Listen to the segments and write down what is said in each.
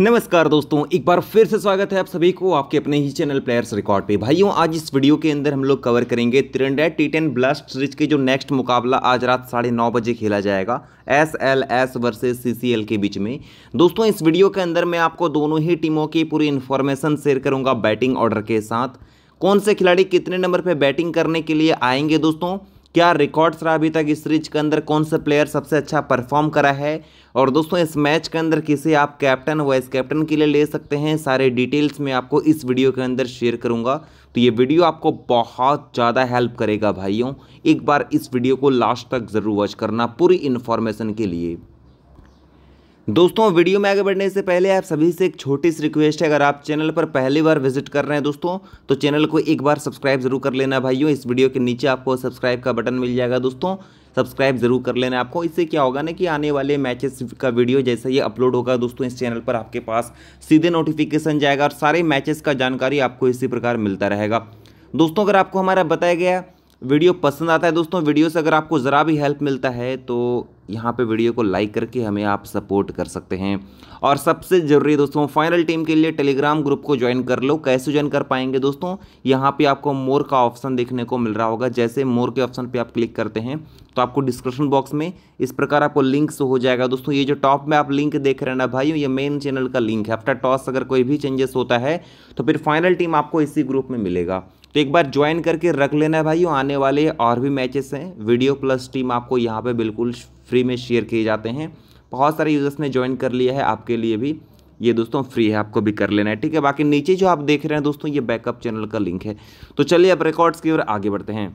नमस्कार दोस्तों एक बार फिर से स्वागत है आप सभी को आपके अपने ही चैनल प्लेयर्स रिकॉर्ड पे भाइयों आज इस वीडियो के अंदर हम लोग कवर करेंगे Trinidad T ten blast series के जो नेक्स्ट मुकाबला आज रात साढ़े नौ बजे खेला जाएगा S L S versus C C L के बीच में दोस्तों इस वीडियो के अंदर मैं आपको दोनों ही टीमों की पूरी इन्फॉर्मेशन शेयर करूँगा बैटिंग ऑर्डर के साथ कौन से खिलाड़ी कितने नंबर पर बैटिंग करने के लिए आएंगे दोस्तों क्या रिकॉर्ड्स रहा अभी तक इस सीरीज के अंदर कौन सा प्लेयर सबसे अच्छा परफॉर्म करा है और दोस्तों इस मैच के अंदर किसे आप कैप्टन वाइस कैप्टन के लिए ले सकते हैं सारे डिटेल्स मैं आपको इस वीडियो के अंदर शेयर करूंगा तो ये वीडियो आपको बहुत ज़्यादा हेल्प करेगा भाइयों एक बार इस वीडियो को लास्ट तक ज़रूर वॉच करना पूरी इन्फॉर्मेशन के लिए दोस्तों वीडियो में आगे बढ़ने से पहले आप सभी से एक छोटी सी रिक्वेस्ट है अगर आप चैनल पर पहली बार विजिट कर रहे हैं दोस्तों तो चैनल को एक बार सब्सक्राइब जरूर कर लेना भाइयों इस वीडियो के नीचे आपको सब्सक्राइब का बटन मिल जाएगा दोस्तों सब्सक्राइब जरूर कर लेना आपको इससे क्या होगा ना कि आने वाले मैचेस का वीडियो जैसा ये अपलोड होगा दोस्तों इस चैनल पर आपके पास सीधे नोटिफिकेशन जाएगा और सारे मैचेस का जानकारी आपको इसी प्रकार मिलता रहेगा दोस्तों अगर आपको हमारा बताया गया वीडियो पसंद आता है दोस्तों वीडियो से अगर आपको ज़रा भी हेल्प मिलता है तो यहाँ पे वीडियो को लाइक करके हमें आप सपोर्ट कर सकते हैं और सबसे ज़रूरी दोस्तों फाइनल टीम के लिए टेलीग्राम ग्रुप को ज्वाइन कर लो कैसे ज्वाइन कर पाएंगे दोस्तों यहाँ पे आपको मोर का ऑप्शन देखने को मिल रहा होगा जैसे मोर के ऑप्शन पे आप क्लिक करते हैं तो आपको डिस्क्रिप्शन बॉक्स में इस प्रकार आपको लिंक हो जाएगा दोस्तों ये जो टॉप में आप लिंक देख रहे हैं ना भाई ये मेन चैनल का लिंक है आफ्टर टॉस अगर कोई भी चेंजेस होता है तो फिर फाइनल टीम आपको इसी ग्रुप में मिलेगा तो एक बार ज्वाइन करके रख लेना है भाई आने वाले और भी मैचेस हैं वीडियो प्लस टीम आपको यहाँ पर बिल्कुल फ्री में शेयर किए जाते हैं बहुत सारे यूज़र्स ने ज्वाइन कर लिया है आपके लिए भी ये दोस्तों फ्री है आपको भी कर लेना है ठीक है बाकी नीचे जो आप देख रहे हैं दोस्तों ये बैकअप चैनल का लिंक है तो चलिए अब रिकॉर्ड्स की ओर आगे बढ़ते हैं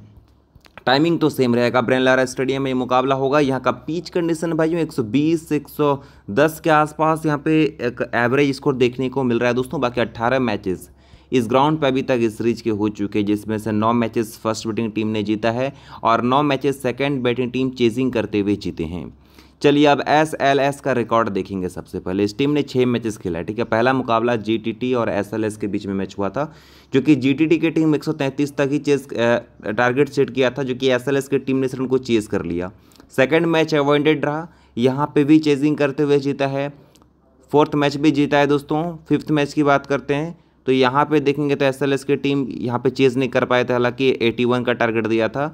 टाइमिंग तो सेम रहेगा ब्रेन लारा स्टेडियम में ये मुकाबला होगा यहाँ का पीच कंडीशन भाइयों 120 110 के आसपास यहाँ पे एक एवरेज स्कोर देखने को मिल रहा है दोस्तों बाकी 18 मैचेस इस ग्राउंड पर अभी तक इस सीरीज के हो चुके हैं जिसमें से नौ मैचेस फर्स्ट बैटिंग टीम ने जीता है और नौ matches second batting team chasing करते हुए जीते हैं चलिए अब एस एल एस का रिकॉर्ड देखेंगे सबसे पहले इस टीम ने छः मैचेस खेला ठीक है पहला मुकाबला जी टी टी और एस एल एस के बीच में मैच हुआ था जो कि जी टी टी की टीम 133 तक ही चेस टारगेट सेट किया था जो कि एस एल एस की टीम ने सर उनको चेस कर लिया सेकेंड मैच अवॉइडेड रहा यहाँ पे भी चेजिंग करते हुए जीता है फोर्थ मैच भी जीता है दोस्तों फिफ्थ मैच की बात करते हैं तो यहाँ पे देखेंगे तो एस की टीम यहाँ पे चेज़ नहीं कर पाए थे हालांकि 81 का टारगेट दिया था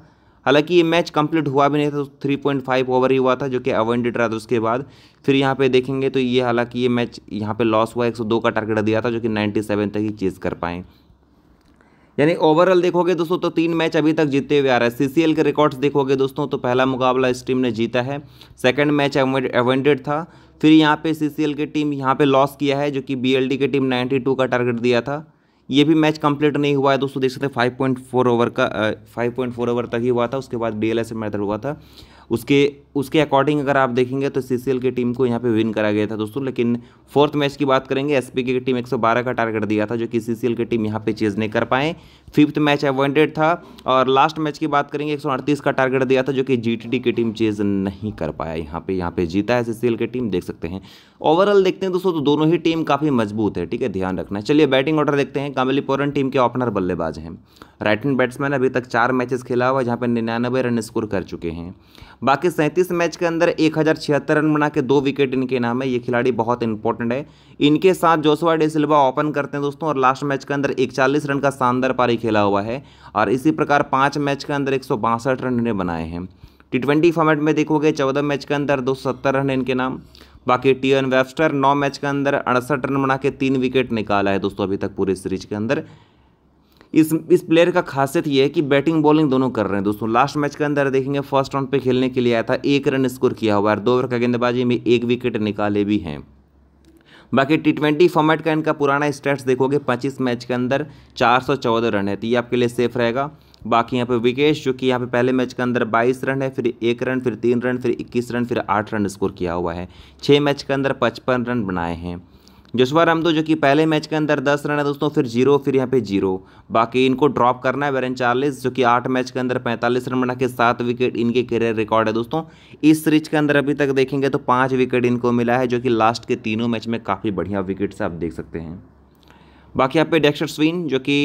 हालांकि ये मैच कंप्लीट हुआ भी नहीं था थ्री पॉइंट फाइव ओवर ही हुआ था जो कि अवॉइडेड रहा था उसके बाद फिर यहाँ पे देखेंगे तो ये हालांकि ये मैच यहाँ पे लॉस हुआ 102 का टारगेट दिया था जो कि 97 तक ही चेज़ कर पाएँ यानी ओवरऑल देखोगे दोस्तों तो तीन मैच अभी तक जीते हुए आ रहा है सी के रिकॉर्ड्स देखोगे दोस्तों तो पहला मुकाबला इस टीम ने जीता है सेकेंड मैच एवेंडेड था फिर यहाँ पे सी की टीम यहाँ पे लॉस किया है जो कि बी की टीम 92 का टारगेट दिया था ये भी मैच कंप्लीट नहीं हुआ है दोस्तों देख सकते फाइव पॉइंट फोर ओवर का फाइव पॉइंट फोर ओवर तक ही हुआ था उसके बाद डी एल मेथड हुआ था उसके उसके अकॉर्डिंग अगर आप देखेंगे तो सी की टीम को यहाँ पे विन करा गया था दोस्तों लेकिन फोर्थ मैच की बात करेंगे एसपी की टीम 112 का टारगेट दिया था जो कि सीसीएल की टीम यहाँ पे चेज नहीं कर पाए फिफ्थ मैच अवॉइंटेड था और लास्ट मैच की बात करेंगे 138 का टारगेट दिया था जो कि जीटीडी की टीम चेज नहीं कर पाया यहाँ पे यहाँ पे जीता है सीसीएल की टीम देख सकते हैं ओवरऑल देखते हैं दोस्तों तो दोनों ही टीम काफ़ी मजबूत है ठीक है ध्यान रखना चलिए बैटिंग ऑर्डर देखते हैं कामली पोरन टीम के ओपनर बल्लेबाज हैं राइट हैंड बैट्समैन अभी तक चार मैचेस खेला हुआ जहाँ पर निन्यानवे रन स्कोर कर चुके हैं बाकी सैंतीस मैच के अंदर एक रन बना के दो विकेट इनके नाम है ये खिलाड़ी बहुत इंपॉर्टेंट इंपॉर्टेंट है इनके साथ जोसुआ डिसिल्वा ओपन करते हैं दोस्तों और लास्ट मैच के अंदर इकचालीस रन का शानदार पारी खेला हुआ है और इसी प्रकार पाँच मैच के अंदर एक रन इन्हें बनाए हैं टी ट्वेंटी फॉर्मेट में देखोगे चौदह मैच के अंदर दो रन इनके नाम बाकी टी एन वेबस्टर नौ मैच के अंदर अड़सठ रन बना के तीन विकेट निकाला है दोस्तों अभी तक पूरे सीरीज के अंदर इस इस प्लेयर का खासियत यह है कि बैटिंग बॉलिंग दोनों कर रहे हैं दोस्तों लास्ट मैच के अंदर देखेंगे फर्स्ट राउंड पे खेलने के लिए आया था एक रन स्कोर किया हुआ है दो ओवर का गेंदबाजी में एक विकेट निकाले भी हैं बाकी टी ट्वेंटी फॉर्मेट का इनका पुराना स्टेट्स देखोगे पच्चीस मैच के अंदर चार रन है तो ये आपके लिए सेफ रहेगा बाकी यहाँ पे विकेश जो कि यहाँ पे पहले मैच के अंदर 22 रन है फिर एक रन फिर तीन रन फिर 21 रन फिर आठ रन स्कोर किया हुआ है छः मैच के अंदर पचपन रन बनाए हैं जसवा दो जो कि पहले मैच के अंदर दस रन है दोस्तों फिर जीरो फिर यहाँ पे जीरो बाकी इनको ड्रॉप करना है वेरन चार्लिस जो कि आठ मैच के अंदर पैंतालीस रन बना के सात विकेट इनके करियर रिकॉर्ड है दोस्तों इस सीरीज के अंदर अभी तक देखेंगे तो पाँच विकेट इनको मिला है जो कि लास्ट के तीनों मैच में काफ़ी बढ़िया विकेट से आप देख सकते हैं बाकी यहाँ पे डेक्सर स्विन जो कि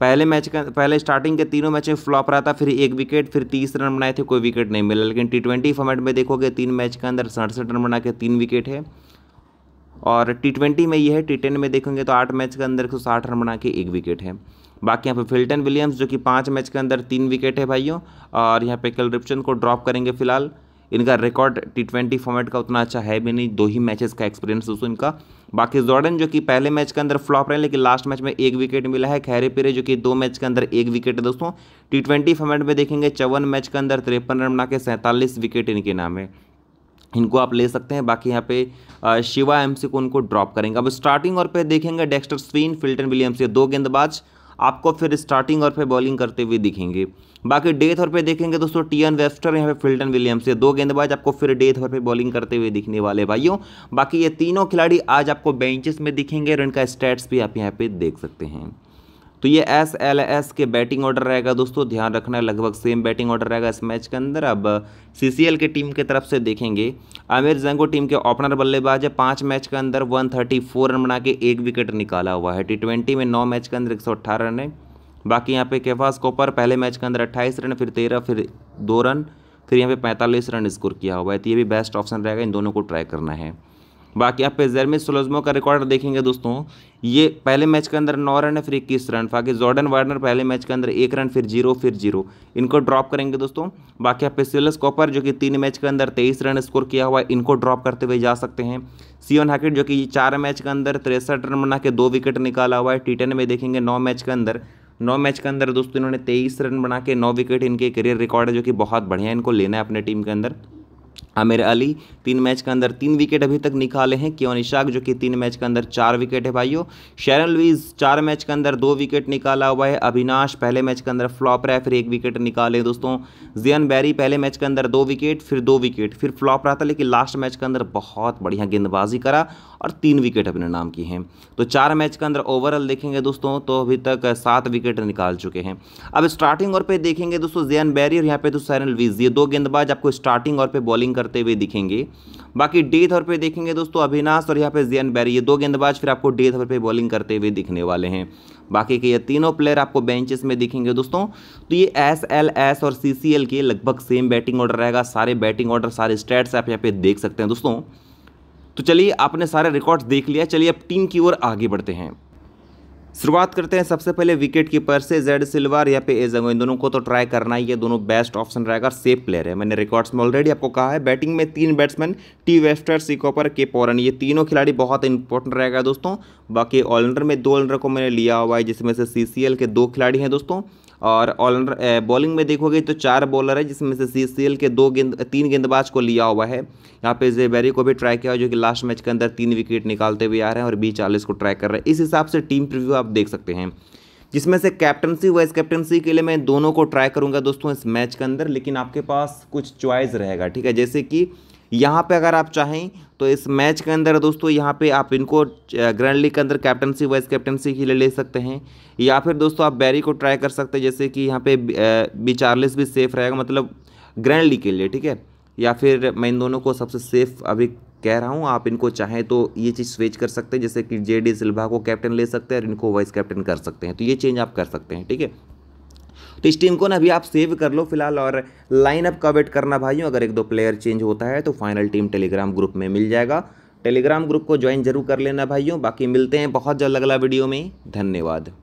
पहले मैच का पहले स्टार्टिंग के तीनों मैच में फ्लॉप रहा था फिर एक विकेट फिर तीस रन बनाए थे कोई विकेट नहीं मिला लेकिन टी ट्वेंटी फॉर्मेट में देखोगे तीन मैच के अंदर सड़सठ रन बना के तीन विकेट है और टी ट्वेंटी में ये है टी टेन में देखेंगे तो आठ मैच के अंदर एक रन बना के एक विकेट है बाकी यहाँ पे फिल्टन विलियम्स जो कि पाँच मैच के अंदर तीन विकेट है भाइयों और यहाँ पे कल रिप्शन को ड्रॉप करेंगे फिलहाल इनका रिकॉर्ड टी ट्वेंटी फॉर्मेट का उतना अच्छा है भी नहीं दो ही मैचेस का एक्सपीरियंस दोस्तों इनका बाकी जॉर्डन जो कि पहले मैच के अंदर फ्लॉप रहे लेकिन लास्ट मैच में एक विकेट मिला है खैरे पेरे जो कि दो मैच के अंदर एक विकेट है दोस्तों टी ट्वेंटी फॉर्मेट में देखेंगे चौवन मैच के अंदर तिरपन रन बना के सैंतालीस विकेट इनके नाम है इनको आप ले सकते हैं बाकी यहाँ पे शिवा एमसी को उनको ड्रॉप करेंगे अब स्टार्टिंग और पे देखेंगे डेक्स्टर स्वीन फिल्टन विलियम्स ये दो गेंदबाज आपको फिर स्टार्टिंग और पे बॉलिंग करते हुए दिखेंगे बाकी डेथ और पे देखेंगे दोस्तों टी एन वेस्टर यहाँ पे फिल्टन विलियम्स ये दो गेंदबाज आपको फिर डेथ और पे बॉलिंग करते हुए दिखने वाले भाइयों बाकी ये तीनों खिलाड़ी आज आपको बेंचेस में दिखेंगे और इनका स्टैट्स भी आप यहाँ पे देख सकते हैं तो ये एस एल एस के बैटिंग ऑर्डर रहेगा दोस्तों ध्यान रखना लगभग सेम बैटिंग ऑर्डर रहेगा इस मैच के अंदर अब सी सी एल की टीम की तरफ से देखेंगे आमिर जंगो टीम के ओपनर बल्लेबाज है पाँच मैच के अंदर वन थर्टी फोर रन बना के एक विकेट निकाला हुआ है टी ट्वेंटी में नौ मैच के अंदर एक सौ अट्ठारह रन है बाकी यहाँ पे केफास कोपर पहले मैच के अंदर अट्ठाईस रन फिर तेरह फिर दो रन फिर यहाँ पे पैंतालीस रन स्कोर किया हुआ है तो ये भी बेस्ट ऑप्शन रहेगा इन दोनों को ट्राई करना है बाकी आप पेजरमी सोलजमो का रिकॉर्ड देखेंगे दोस्तों ये पहले मैच के अंदर नौ रन है फिर इक्कीस रन बाकी जॉर्डन वार्डनर पहले मैच के अंदर एक रन फिर जीरो फिर जीरो इनको ड्रॉप करेंगे दोस्तों बाकी आप पेसिलस कॉपर जो कि तीन मैच के अंदर तेईस रन स्कोर किया हुआ है इनको ड्रॉप करते हुए जा सकते हैं सीवन हाकिट जो कि चार मैच के अंदर तिरसठ रन बना के दो विकेट निकाला हुआ है टी में देखेंगे नौ मैच के अंदर नौ मैच के अंदर दोस्तों इन्होंने तेईस रन बना के नौ विकेट इनके करियर रिकॉर्ड है जो कि बहुत बढ़िया है इनको लेना है अपने टीम के अंदर आमिर अली तीन मैच के अंदर तीन विकेट अभी तक निकाले हैं केवन निशाक जो कि तीन मैच के अंदर चार विकेट है भाइयों शेरन लुइज चार मैच के अंदर दो विकेट निकाला हुआ है अविनाश पहले मैच के अंदर फ्लॉप रहा है फिर एक विकेट निकाले दोस्तों जियन बैरी पहले मैच के अंदर दो विकेट फिर दो विकेट फिर फ्लॉप रहा था लेकिन लास्ट मैच के अंदर बहुत बढ़िया गेंदबाजी करा और तीन विकेट अपने नाम की हैं तो चार मैच के अंदर ओवरऑल देखेंगे दोस्तों तो अभी तक सात विकेट निकाल चुके हैं अब स्टार्टिंग और पे देखेंगे दोस्तों जियन बैरी और यहाँ पे तो सैरन लुइज ये दो गेंदबाज आपको स्टार्टिंग और पे बॉलिंग बॉलिंग करते हुए दिखेंगे बाकी डे और पर देखेंगे दोस्तों अभिनाश और यहाँ पे जियन बैरी ये दो गेंदबाज फिर आपको डे और पर बॉलिंग करते हुए दिखने वाले हैं बाकी के ये तीनों प्लेयर आपको बेंचेस में दिखेंगे दोस्तों तो ये एस एल एस और सी सी एल के लगभग सेम बैटिंग ऑर्डर रहेगा सारे बैटिंग ऑर्डर सारे स्टैट्स आप यहाँ पे देख सकते हैं दोस्तों तो चलिए आपने सारे रिकॉर्ड्स देख लिया चलिए अब टीम की ओर आगे बढ़ते हैं शुरुआत करते हैं सबसे पहले विकेट कीपर से जेड सिल्वर या पे एजंगो इन दोनों को तो ट्राई करना ही है दोनों बेस्ट ऑप्शन रहेगा सेफ प्लेयर है मैंने रिकॉर्ड्स में ऑलरेडी आपको कहा है बैटिंग में तीन बैट्समैन टी वेस्टर सिकोपर के पोरन ये तीनों खिलाड़ी बहुत इंपॉर्टेंट रहेगा दोस्तों बाकी ऑलराउंडर में दो ऑलराउंडर को मैंने लिया हुआ है जिसमें से सी के दो खिलाड़ी हैं दोस्तों और ऑलराउंडर बॉलिंग में देखोगे तो चार बॉलर है जिसमें से सी सी एल के दो गेंद तीन गेंदबाज को लिया हुआ है यहाँ पे जेबेरी को भी ट्राई किया जो कि लास्ट मैच के अंदर तीन विकेट निकालते हुए आ रहे हैं और बी चालीस को ट्राई कर रहे हैं इस हिसाब से टीम प्रिव्यू आप देख सकते हैं जिसमें से कैप्टनसी वाइस कैप्टनसी के लिए मैं दोनों को ट्राई करूंगा दोस्तों इस मैच के अंदर लेकिन आपके पास कुछ चॉइस रहेगा ठीक है जैसे कि यहाँ पे अगर आप चाहें तो इस मैच के अंदर दोस्तों यहाँ पे आप इनको ग्रैंड लीग के अंदर कैप्टनसी वाइस कैप्टनसी के लिए ले सकते हैं या फिर दोस्तों आप बैरी को ट्राई कर सकते हैं जैसे कि यहाँ पे बिचारलेस भी सेफ रहेगा मतलब ग्रैंड लीग के लिए ठीक है या फिर मैं इन दोनों को सबसे सेफ अभी कह रहा हूँ आप इनको चाहें तो ये चीज़ स्विच कर सकते हैं जैसे कि जे डी सिल्भा को कैप्टन ले सकते हैं और इनको वाइस कैप्टन कर सकते हैं तो ये चेंज आप कर सकते हैं ठीक है तो इस टीम को ना अभी आप सेव कर लो फिलहाल और लाइनअप का वेट करना भाइयों अगर एक दो प्लेयर चेंज होता है तो फाइनल टीम टेलीग्राम ग्रुप में मिल जाएगा टेलीग्राम ग्रुप को ज्वाइन जरूर कर लेना भाइयों बाकी मिलते हैं बहुत जल्द अगला वीडियो में धन्यवाद